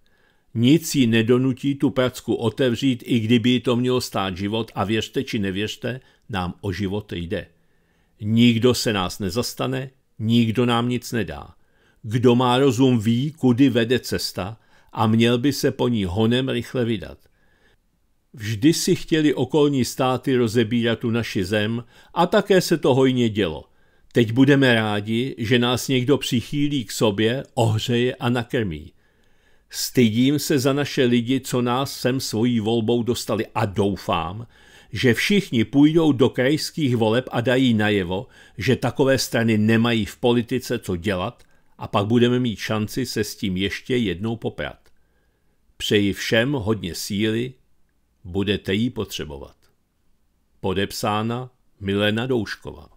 Nic ji nedonutí tu pracku otevřít, i kdyby to mělo stát život a věřte či nevěřte, nám o život jde. Nikdo se nás nezastane, Nikdo nám nic nedá. Kdo má rozum ví, kudy vede cesta a měl by se po ní honem rychle vydat. Vždy si chtěli okolní státy rozebírat tu naši zem a také se to hojně dělo. Teď budeme rádi, že nás někdo přichýlí k sobě, ohřeje a nakrmí. Stydím se za naše lidi, co nás sem svojí volbou dostali a doufám, že všichni půjdou do krajských voleb a dají najevo, že takové strany nemají v politice co dělat a pak budeme mít šanci se s tím ještě jednou poprat. Přeji všem hodně síly, budete ji potřebovat. Podepsána Milena Doušková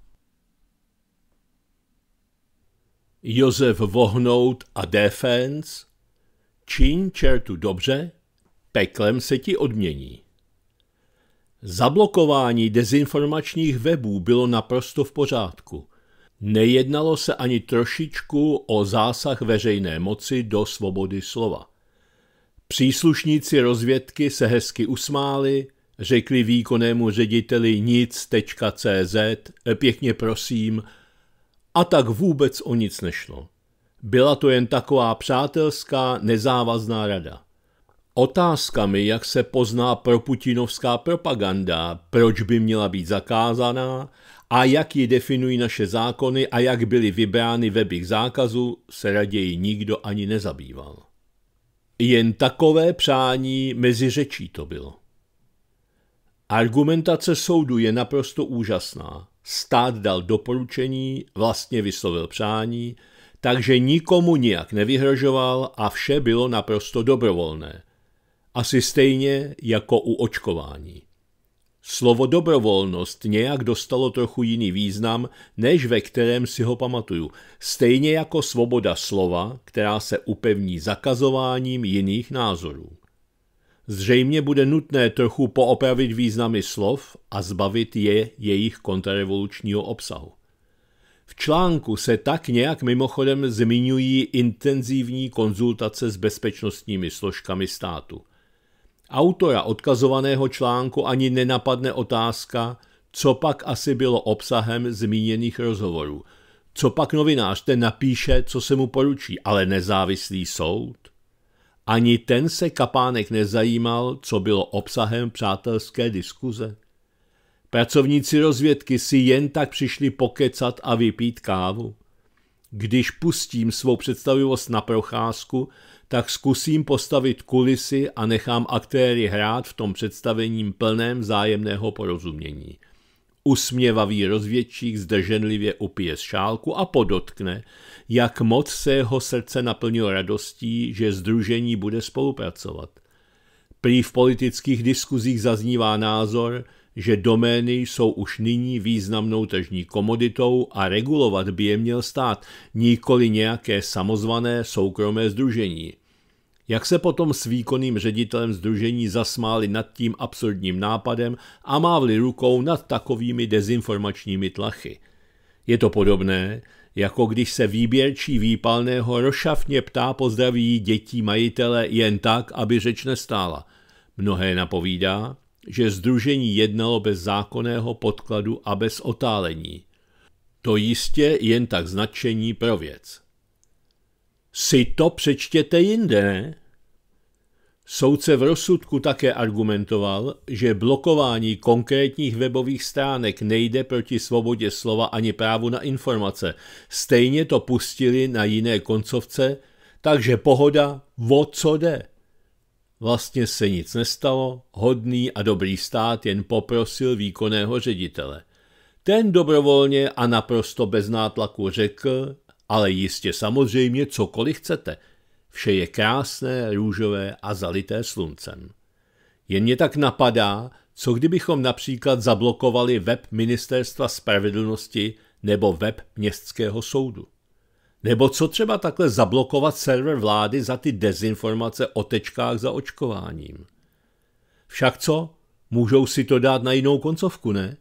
Josef Vohnout a Defense Čín čertu dobře, peklem se ti odmění. Zablokování dezinformačních webů bylo naprosto v pořádku. Nejednalo se ani trošičku o zásah veřejné moci do svobody slova. Příslušníci rozvědky se hezky usmáli, řekli výkonnému řediteli nic.cz, e, pěkně prosím, a tak vůbec o nic nešlo. Byla to jen taková přátelská, nezávazná rada. Otázkami, jak se pozná proputinovská propaganda, proč by měla být zakázaná a jak ji definují naše zákony a jak byly vybrány webích zákazu, se raději nikdo ani nezabýval. Jen takové přání mezi řečí to bylo. Argumentace soudu je naprosto úžasná. Stát dal doporučení, vlastně vyslovil přání, takže nikomu nijak nevyhrožoval a vše bylo naprosto dobrovolné. Asi stejně jako u očkování. Slovo dobrovolnost nějak dostalo trochu jiný význam, než ve kterém si ho pamatuju, stejně jako svoboda slova, která se upevní zakazováním jiných názorů. Zřejmě bude nutné trochu poopravit významy slov a zbavit je jejich kontrarevolučního obsahu. V článku se tak nějak mimochodem zmiňují intenzivní konzultace s bezpečnostními složkami státu – Autora odkazovaného článku ani nenapadne otázka, co pak asi bylo obsahem zmíněných rozhovorů. Co pak novinář ten napíše, co se mu poručí, ale nezávislý soud? Ani ten se kapánek nezajímal, co bylo obsahem přátelské diskuze. Pracovníci rozvědky si jen tak přišli pokecat a vypít kávu. Když pustím svou představivost na procházku, tak zkusím postavit kulisy a nechám aktéry hrát v tom představením plném zájemného porozumění. Usměvavý rozvědčík zdrženlivě upije z šálku a podotkne, jak moc se jeho srdce naplnilo radostí, že združení bude spolupracovat. Prý v politických diskuzích zaznívá názor, že domény jsou už nyní významnou tržní komoditou a regulovat by je měl stát, nikoli nějaké samozvané soukromé združení. Jak se potom s výkonným ředitelem združení zasmáli nad tím absurdním nápadem a mávli rukou nad takovými dezinformačními tlachy. Je to podobné, jako když se výběrčí výpalného rošafně ptá pozdraví dětí majitele jen tak, aby řeč nestála. Mnohé napovídá, že združení jednalo bez zákonného podkladu a bez otálení. To jistě jen tak značení pro věc. Si to přečtěte jinde, ne? Soudce v rozsudku také argumentoval, že blokování konkrétních webových stránek nejde proti svobodě slova ani právu na informace. Stejně to pustili na jiné koncovce, takže pohoda, o co jde. Vlastně se nic nestalo, hodný a dobrý stát jen poprosil výkonného ředitele. Ten dobrovolně a naprosto bez nátlaku řekl, ale jistě samozřejmě cokoliv chcete. Vše je krásné, růžové a zalité sluncem. Jen mě tak napadá, co kdybychom například zablokovali web Ministerstva spravedlnosti nebo web Městského soudu. Nebo co třeba takhle zablokovat server vlády za ty dezinformace o tečkách za očkováním? Však co? Můžou si to dát na jinou koncovku, ne?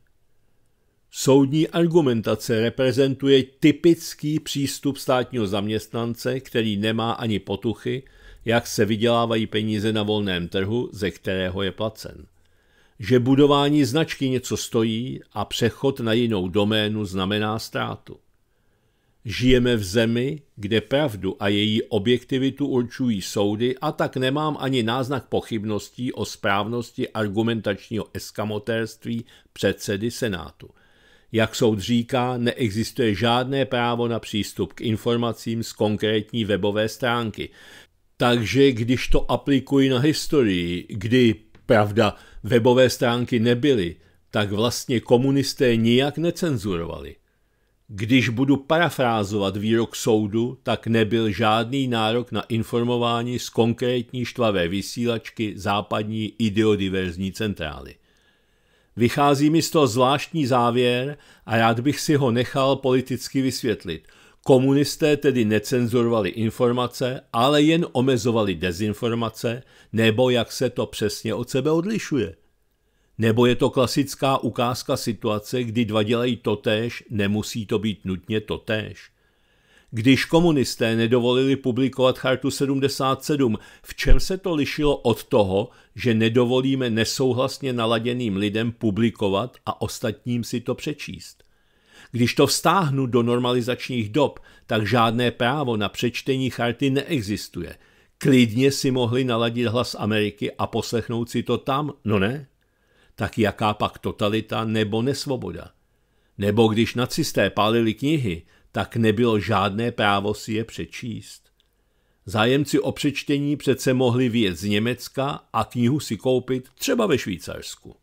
Soudní argumentace reprezentuje typický přístup státního zaměstnance, který nemá ani potuchy, jak se vydělávají peníze na volném trhu, ze kterého je placen. Že budování značky něco stojí a přechod na jinou doménu znamená ztrátu. Žijeme v zemi, kde pravdu a její objektivitu určují soudy a tak nemám ani náznak pochybností o správnosti argumentačního eskamotérství předsedy Senátu. Jak soud říká, neexistuje žádné právo na přístup k informacím z konkrétní webové stránky. Takže když to aplikuji na historii, kdy, pravda, webové stránky nebyly, tak vlastně komunisté nijak necenzurovali. Když budu parafrázovat výrok soudu, tak nebyl žádný nárok na informování z konkrétní štvavé vysílačky západní ideodiverzní centrály. Vychází mi z toho zvláštní závěr a rád bych si ho nechal politicky vysvětlit. Komunisté tedy necenzurovali informace, ale jen omezovali dezinformace, nebo jak se to přesně od sebe odlišuje – nebo je to klasická ukázka situace, kdy dva dělají totéž, nemusí to být nutně totéž? Když komunisté nedovolili publikovat Chartu 77, v čem se to lišilo od toho, že nedovolíme nesouhlasně naladěným lidem publikovat a ostatním si to přečíst? Když to vstáhnu do normalizačních dob, tak žádné právo na přečtení charty neexistuje. Klidně si mohli naladit hlas Ameriky a poslechnout si to tam, no ne? tak jaká pak totalita nebo nesvoboda? Nebo když nacisté pálili knihy, tak nebylo žádné právo si je přečíst. Zájemci o přečtení přece mohli vyjet z Německa a knihu si koupit třeba ve Švýcarsku.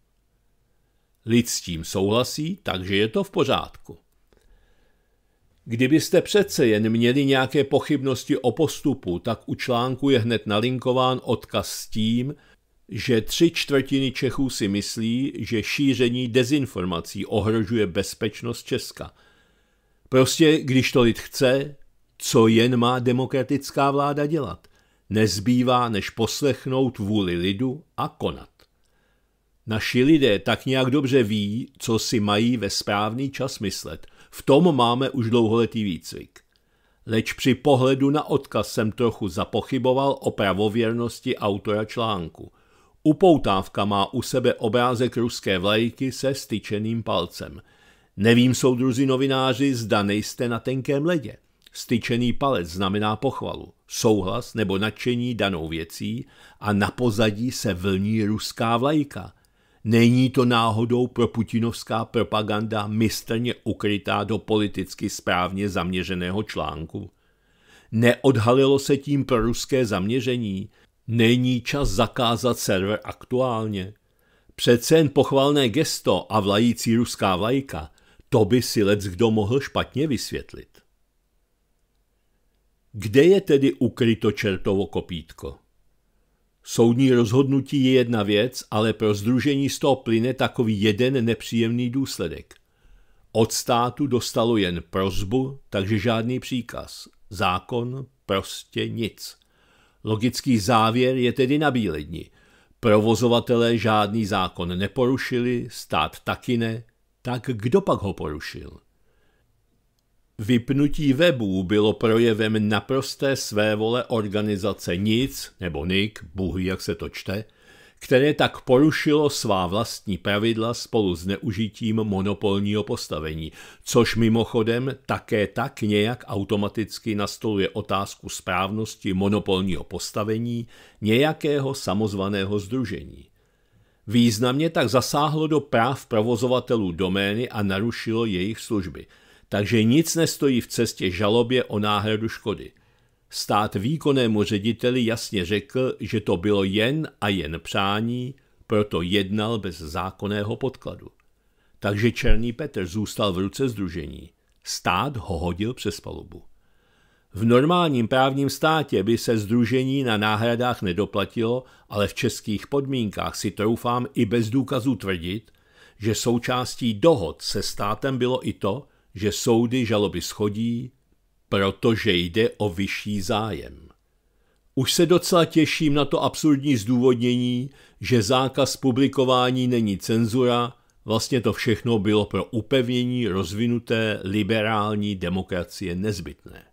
Lid s tím souhlasí, takže je to v pořádku. Kdybyste přece jen měli nějaké pochybnosti o postupu, tak u článku je hned nalinkován odkaz s tím, že tři čtvrtiny Čechů si myslí, že šíření dezinformací ohrožuje bezpečnost Česka. Prostě, když to lid chce, co jen má demokratická vláda dělat? Nezbývá, než poslechnout vůli lidu a konat. Naši lidé tak nějak dobře ví, co si mají ve správný čas myslet. V tom máme už dlouholetý výcvik. Leč při pohledu na odkaz jsem trochu zapochyboval o pravověrnosti autora článku – Upoutávka má u sebe obrázek ruské vlajky se styčeným palcem. Nevím, soudruzi novináři, zda nejste na tenkém ledě. Styčený palec znamená pochvalu, souhlas nebo nadšení danou věcí a na pozadí se vlní ruská vlajka. Není to náhodou pro putinovská propaganda mistrně ukrytá do politicky správně zaměřeného článku? Neodhalilo se tím pro ruské zaměření, Není čas zakázat server aktuálně. Přece jen pochvalné gesto a vlající ruská vlajka, to by si lec kdo mohl špatně vysvětlit. Kde je tedy ukryto čertovo kopítko? Soudní rozhodnutí je jedna věc, ale pro združení z toho plyne takový jeden nepříjemný důsledek. Od státu dostalo jen prozbu, takže žádný příkaz. Zákon prostě nic. Logický závěr je tedy na bíledni. Provozovatelé žádný zákon neporušili, stát taky ne, tak kdo pak ho porušil? Vypnutí webů bylo projevem naprosté vole organizace Nic, nebo NIK, Bůh jak se to čte, které tak porušilo svá vlastní pravidla spolu s neužitím monopolního postavení, což mimochodem také tak nějak automaticky nastoluje otázku správnosti monopolního postavení nějakého samozvaného združení. Významně tak zasáhlo do práv provozovatelů domény a narušilo jejich služby, takže nic nestojí v cestě žalobě o náhradu škody – stát výkonnému řediteli jasně řekl, že to bylo jen a jen přání, proto jednal bez zákonného podkladu. Takže Černý Petr zůstal v ruce združení. Stát ho hodil přes palubu. V normálním právním státě by se združení na náhradách nedoplatilo, ale v českých podmínkách si troufám i bez důkazů tvrdit, že součástí dohod se státem bylo i to, že soudy žaloby schodí, protože jde o vyšší zájem. Už se docela těším na to absurdní zdůvodnění, že zákaz publikování není cenzura, vlastně to všechno bylo pro upevnění rozvinuté liberální demokracie nezbytné.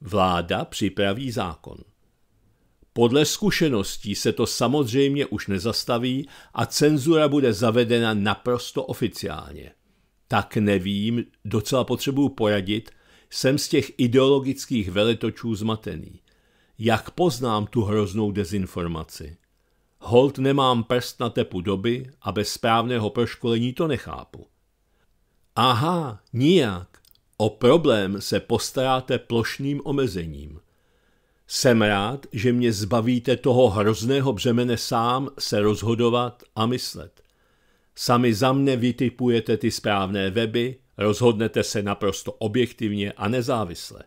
Vláda připraví zákon. Podle zkušeností se to samozřejmě už nezastaví a cenzura bude zavedena naprosto oficiálně tak nevím, docela potřebuju pojadit, jsem z těch ideologických veletočů zmatený. Jak poznám tu hroznou dezinformaci? Holt nemám prst na tepu doby a bez správného proškolení to nechápu. Aha, nijak. O problém se postaráte plošným omezením. Jsem rád, že mě zbavíte toho hrozného břemene sám se rozhodovat a myslet. Sami za mne vytipujete ty správné weby, rozhodnete se naprosto objektivně a nezávisle.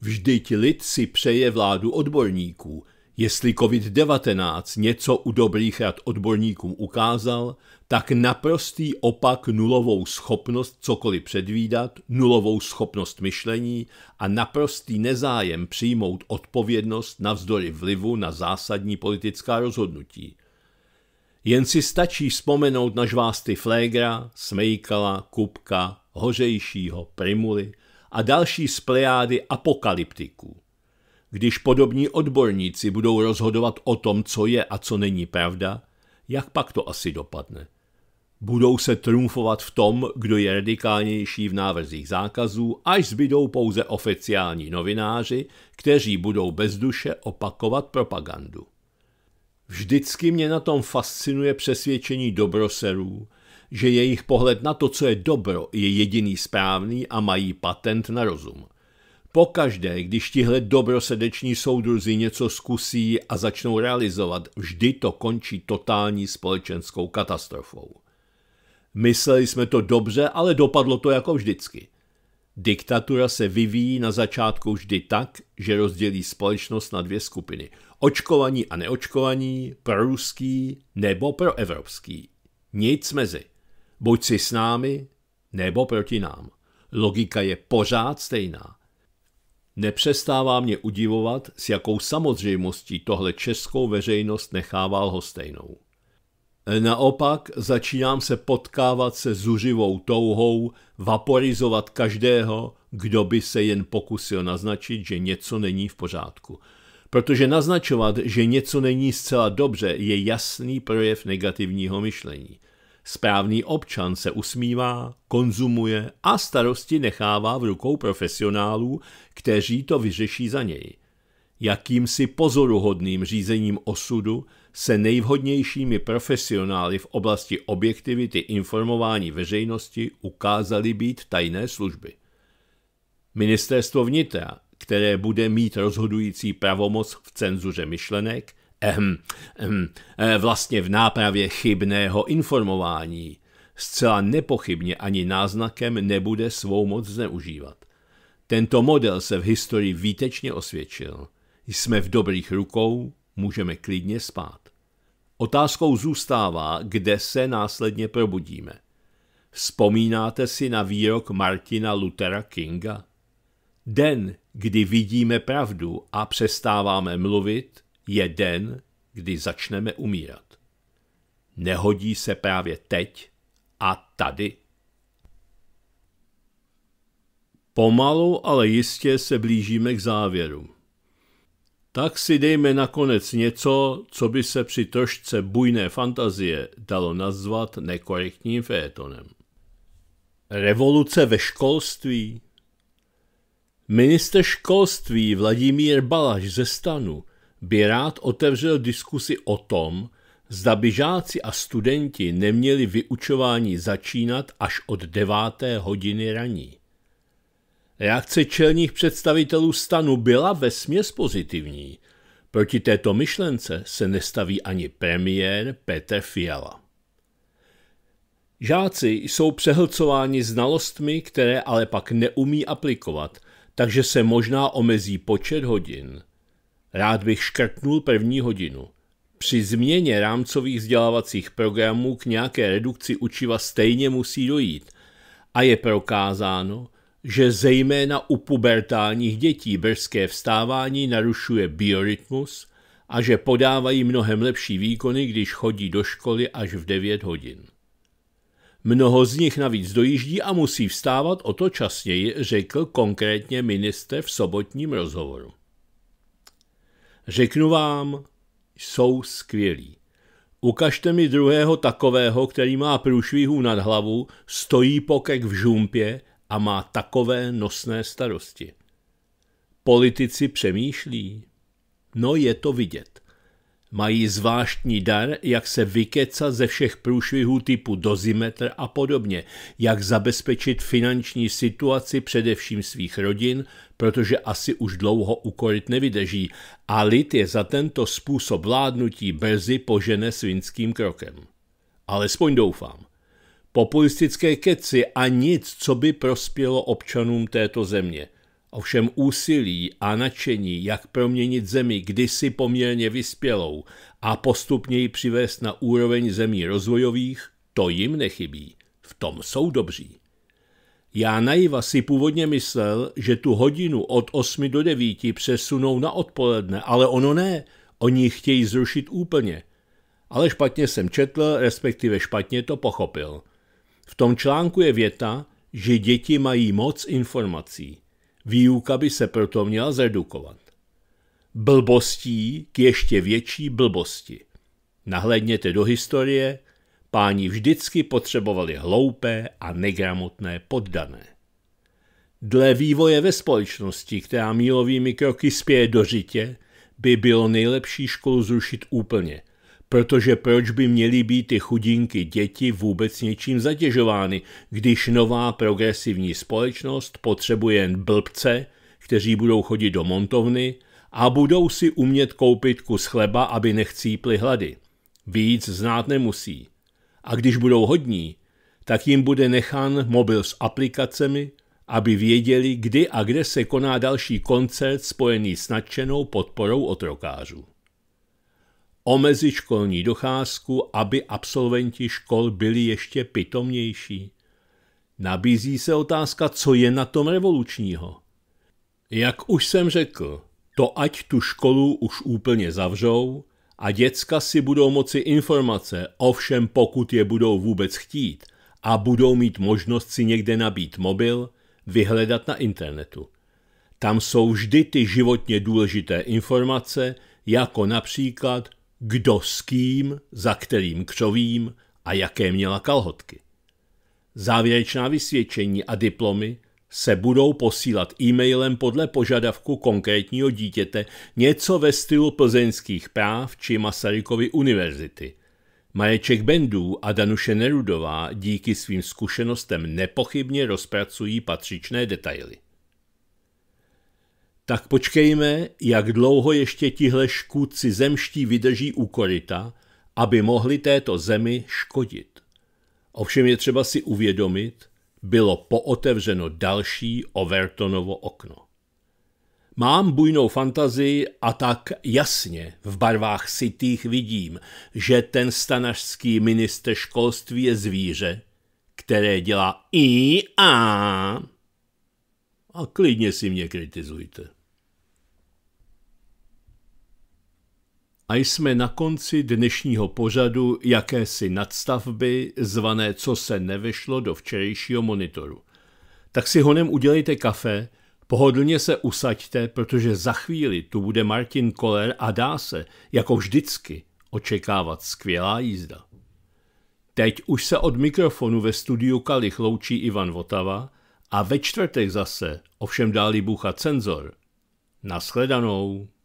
Vždyť lid si přeje vládu odborníků. Jestli COVID-19 něco u dobrých rad odborníkům ukázal, tak naprostý opak nulovou schopnost cokoliv předvídat, nulovou schopnost myšlení a naprostý nezájem přijmout odpovědnost navzdory vlivu na zásadní politická rozhodnutí. Jen si stačí vzpomenout na žvásty Flégra, Smejkala, Kupka, Hořejšího, Primuly a další z plejády apokalyptiků. Když podobní odborníci budou rozhodovat o tom, co je a co není pravda, jak pak to asi dopadne? Budou se trumfovat v tom, kdo je radikálnější v návrzích zákazů, až zbydou pouze oficiální novináři, kteří budou bez duše opakovat propagandu. Vždycky mě na tom fascinuje přesvědčení dobroserů, že jejich pohled na to, co je dobro, je jediný správný a mají patent na rozum. Pokaždé, když tihle dobrosedeční soudruzi něco zkusí a začnou realizovat, vždy to končí totální společenskou katastrofou. Mysleli jsme to dobře, ale dopadlo to jako vždycky. Diktatura se vyvíjí na začátku vždy tak, že rozdělí společnost na dvě skupiny – Očkovaní a neočkovaní, proruský nebo proevropský. Nic mezi. Buď si s námi, nebo proti nám. Logika je pořád stejná. Nepřestává mě udivovat, s jakou samozřejmostí tohle českou veřejnost nechával stejnou. Naopak začínám se potkávat se zuřivou touhou vaporizovat každého, kdo by se jen pokusil naznačit, že něco není v pořádku. Protože naznačovat, že něco není zcela dobře, je jasný projev negativního myšlení. Správný občan se usmívá, konzumuje a starosti nechává v rukou profesionálů, kteří to vyřeší za něj. Jakýmsi pozoruhodným řízením osudu se nejvhodnějšími profesionály v oblasti objektivity informování veřejnosti ukázaly být tajné služby. Ministerstvo vnitra které bude mít rozhodující pravomoc v cenzuře myšlenek, ehm, ehm, eh, vlastně v nápravě chybného informování, zcela nepochybně ani náznakem nebude svou moc zneužívat. Tento model se v historii výtečně osvědčil. Jsme v dobrých rukou, můžeme klidně spát. Otázkou zůstává, kde se následně probudíme. Vzpomínáte si na výrok Martina Luthera Kinga? Den, kdy vidíme pravdu a přestáváme mluvit, je den, kdy začneme umírat. Nehodí se právě teď a tady. Pomalu, ale jistě se blížíme k závěru. Tak si dejme nakonec něco, co by se při trošce bujné fantazie dalo nazvat nekorektním fétonem. Revoluce ve školství Minister školství Vladimír Balaš ze stanu by rád otevřel diskusi o tom, zda by žáci a studenti neměli vyučování začínat až od deváté hodiny raní. Reakce čelních představitelů stanu byla ve směs pozitivní. Proti této myšlence se nestaví ani premiér Petr Fiala. Žáci jsou přehlcováni znalostmi, které ale pak neumí aplikovat takže se možná omezí počet hodin. Rád bych škrtnul první hodinu. Při změně rámcových vzdělávacích programů k nějaké redukci učiva stejně musí dojít a je prokázáno, že zejména u pubertálních dětí brzké vstávání narušuje biorytmus a že podávají mnohem lepší výkony, když chodí do školy až v 9 hodin. Mnoho z nich navíc dojíždí a musí vstávat o to časněji, řekl konkrétně minister v sobotním rozhovoru. Řeknu vám, jsou skvělí. Ukažte mi druhého takového, který má průšvihů nad hlavu, stojí pokek v žumpě a má takové nosné starosti. Politici přemýšlí. No je to vidět. Mají zvláštní dar, jak se vykecat ze všech průšvihů typu dozimetr a podobně, jak zabezpečit finanční situaci především svých rodin, protože asi už dlouho ukorit nevydrží a lid je za tento způsob vládnutí brzy požene svinským krokem. Alespoň doufám. Populistické keci a nic, co by prospělo občanům této země – Ovšem úsilí a nadšení, jak proměnit zemi kdysi poměrně vyspělou a postupně ji přivést na úroveň zemí rozvojových, to jim nechybí. V tom jsou dobří. Já naiva si původně myslel, že tu hodinu od 8 do 9 přesunou na odpoledne, ale ono ne, oni chtějí zrušit úplně. Ale špatně jsem četl, respektive špatně to pochopil. V tom článku je věta, že děti mají moc informací. Výuka by se proto měla zredukovat. Blbostí k ještě větší blbosti. Nahledněte do historie, páni vždycky potřebovali hloupé a negramotné poddané. Dle vývoje ve společnosti, která mílovými kroky spěje do řitě, by bylo nejlepší školu zrušit úplně – Protože proč by měly být ty chudinky děti vůbec něčím zatěžovány, když nová progresivní společnost potřebuje jen blbce, kteří budou chodit do montovny a budou si umět koupit kus chleba, aby nechcípli hlady. Víc znát nemusí. A když budou hodní, tak jim bude nechán mobil s aplikacemi, aby věděli, kdy a kde se koná další koncert spojený s nadšenou podporou otrokářů omezit školní docházku, aby absolventi škol byli ještě pitomnější. Nabízí se otázka, co je na tom revolučního. Jak už jsem řekl, to ať tu školu už úplně zavřou a děcka si budou moci informace, ovšem pokud je budou vůbec chtít a budou mít možnost si někde nabít mobil, vyhledat na internetu. Tam jsou vždy ty životně důležité informace, jako například, kdo s kým, za kterým křovím a jaké měla kalhotky. Závěrečná vysvědčení a diplomy se budou posílat e-mailem podle požadavku konkrétního dítěte něco ve stylu plzeňských práv či Masarykovy univerzity. Mareček Bendů a Danuše Nerudová díky svým zkušenostem nepochybně rozpracují patřičné detaily. Tak počkejme, jak dlouho ještě tihle škůdci zemští vydrží u koryta, aby mohli této zemi škodit. Ovšem je třeba si uvědomit, bylo pootevřeno další Overtonovo okno. Mám bujnou fantazii a tak jasně v barvách sitých vidím, že ten stanařský minister školství je zvíře, které dělá i a. A klidně si mě kritizujte. a jsme na konci dnešního pořadu jakési nadstavby, zvané Co se nevešlo do včerejšího monitoru. Tak si honem udělejte kafe, pohodlně se usaďte, protože za chvíli tu bude Martin Koller a dá se, jako vždycky, očekávat skvělá jízda. Teď už se od mikrofonu ve studiu Kali chloučí Ivan Votava a ve čtvrtek zase, ovšem dálí bucha cenzor. Naschledanou.